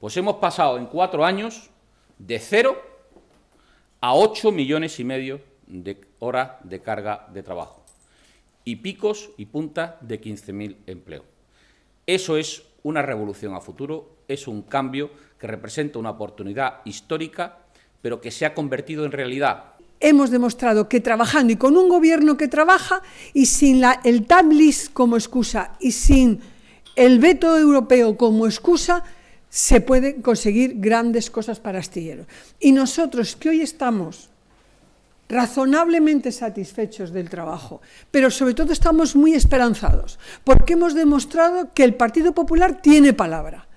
Pues hemos pasado en cuatro años de cero a ocho millones y medio de horas de carga de trabajo y picos y puntas de 15.000 empleos. Eso es una revolución a futuro, es un cambio que representa una oportunidad histórica, pero que se ha convertido en realidad. Hemos demostrado que trabajando y con un gobierno que trabaja y sin el tablis como excusa y sin el veto europeo como excusa, se pueden conseguir grandes cosas para Astillero. Y nosotros que hoy estamos razonablemente satisfechos del trabajo, pero sobre todo estamos muy esperanzados, porque hemos demostrado que el Partido Popular tiene palabra,